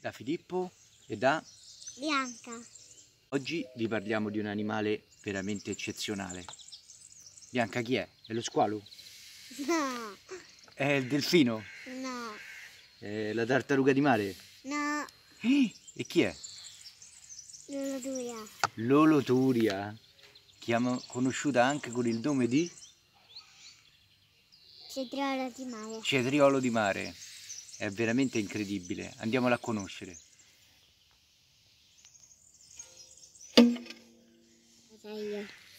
da Filippo e da Bianca. Oggi vi parliamo di un animale veramente eccezionale. Bianca chi è? È lo squalo? No. È il delfino? No. È la tartaruga di mare? No. Eh, e chi è? L'oloturia. L'oloturia, conosciuta anche con il nome di? Cetriolo di mare. Cetriolo di mare è veramente incredibile, andiamola a conoscere.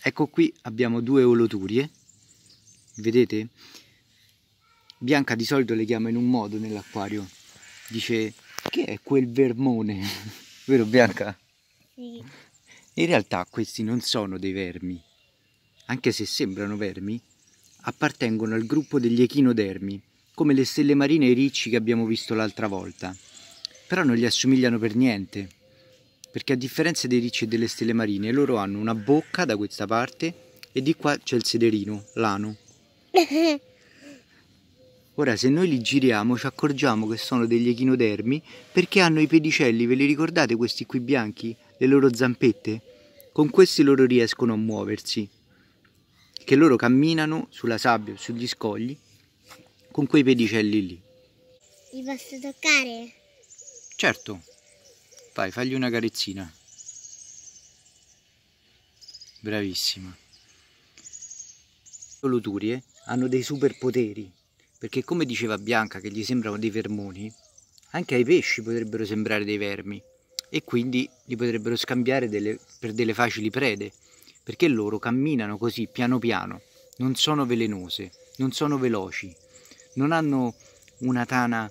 Ecco qui abbiamo due oloturie, vedete? Bianca di solito le chiama in un modo nell'acquario, dice che è quel vermone, vero Bianca? Sì. In realtà questi non sono dei vermi, anche se sembrano vermi, appartengono al gruppo degli echinodermi, come le stelle marine e i ricci che abbiamo visto l'altra volta. Però non gli assomigliano per niente, perché a differenza dei ricci e delle stelle marine, loro hanno una bocca da questa parte e di qua c'è il sederino, l'ano. Ora, se noi li giriamo, ci accorgiamo che sono degli echinodermi perché hanno i pedicelli, ve li ricordate questi qui bianchi? Le loro zampette? Con questi loro riescono a muoversi, che loro camminano sulla sabbia, sugli scogli con quei pedicelli lì. Li posso toccare? Certo. Vai, fagli una carezzina. Bravissima. Le luturie eh, hanno dei superpoteri, perché come diceva Bianca che gli sembrano dei vermoni, anche ai pesci potrebbero sembrare dei vermi e quindi li potrebbero scambiare delle, per delle facili prede, perché loro camminano così piano piano, non sono velenose, non sono veloci, non hanno una tana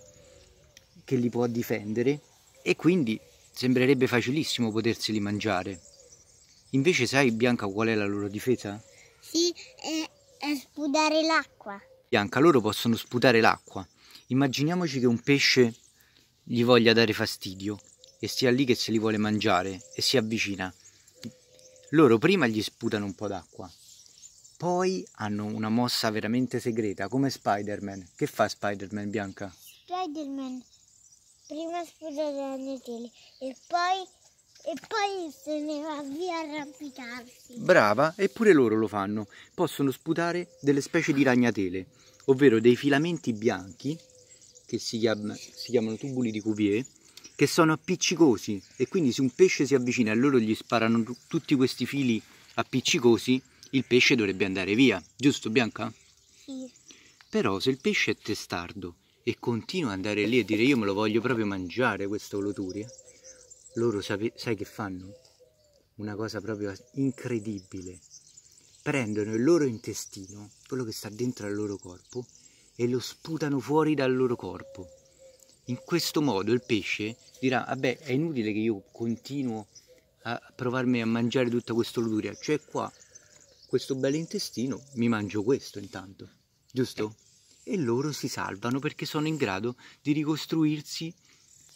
che li può difendere e quindi sembrerebbe facilissimo poterseli mangiare. Invece sai Bianca qual è la loro difesa? Sì, è, è sputare l'acqua. Bianca, loro possono sputare l'acqua. Immaginiamoci che un pesce gli voglia dare fastidio e stia lì che se li vuole mangiare e si avvicina. Loro prima gli sputano un po' d'acqua, poi hanno una mossa veramente segreta, come Spider-Man. Che fa Spider-Man bianca? Spider-Man prima sputa le tele e poi, e poi se ne va via a arrampicarsi. Brava, eppure loro lo fanno. Possono sputare delle specie di ragnatele, ovvero dei filamenti bianchi, che si, chiam si chiamano tubuli di Cuvier, che sono appiccicosi e quindi se un pesce si avvicina a loro gli sparano tutti questi fili appiccicosi il pesce dovrebbe andare via, giusto Bianca? Sì. Però se il pesce è testardo e continua ad andare lì e dire io me lo voglio proprio mangiare questo loturia, loro sai che fanno? Una cosa proprio incredibile. Prendono il loro intestino, quello che sta dentro al loro corpo, e lo sputano fuori dal loro corpo. In questo modo il pesce dirà, vabbè è inutile che io continuo a provarmi a mangiare tutta questa loturia, cioè qua questo bel intestino, mi mangio questo intanto, giusto? E loro si salvano perché sono in grado di ricostruirsi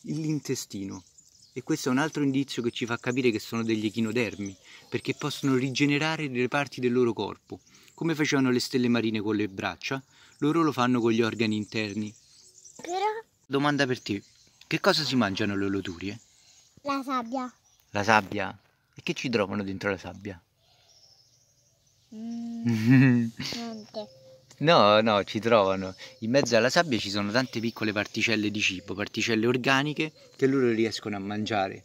l'intestino. E questo è un altro indizio che ci fa capire che sono degli echinodermi, perché possono rigenerare le parti del loro corpo. Come facevano le stelle marine con le braccia, loro lo fanno con gli organi interni. Però... Domanda per te, che cosa si mangiano le loturie? La sabbia. La sabbia? E che ci trovano dentro la sabbia? Mm, no, no, ci trovano. In mezzo alla sabbia ci sono tante piccole particelle di cibo, particelle organiche che loro riescono a mangiare.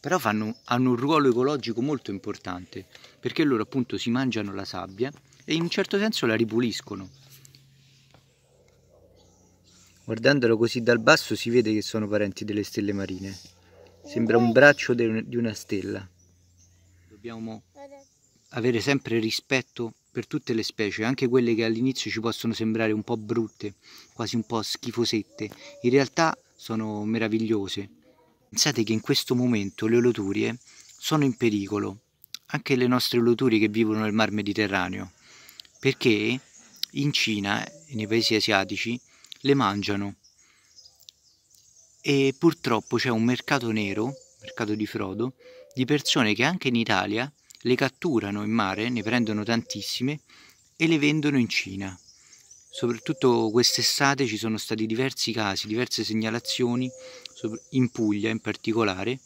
Però fanno, hanno un ruolo ecologico molto importante, perché loro appunto si mangiano la sabbia e in un certo senso la ripuliscono. Guardandolo così dal basso si vede che sono parenti delle stelle marine. Sembra un braccio de, di una stella. Dobbiamo avere sempre rispetto per tutte le specie, anche quelle che all'inizio ci possono sembrare un po' brutte, quasi un po' schifosette, in realtà sono meravigliose. Pensate che in questo momento le oloturie sono in pericolo, anche le nostre oloturie che vivono nel mar Mediterraneo, perché in Cina e nei paesi asiatici le mangiano e purtroppo c'è un mercato nero, mercato di frodo, di persone che anche in Italia le catturano in mare, ne prendono tantissime e le vendono in Cina. Soprattutto quest'estate ci sono stati diversi casi, diverse segnalazioni, in Puglia in particolare,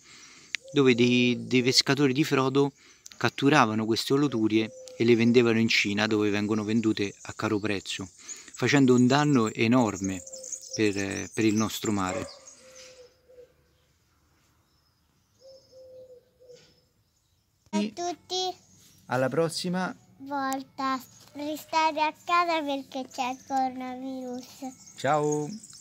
dove dei, dei pescatori di frodo catturavano queste oloturie e le vendevano in Cina dove vengono vendute a caro prezzo, facendo un danno enorme per, per il nostro mare. a tutti. Alla prossima volta. Restate a casa perché c'è il coronavirus. Ciao.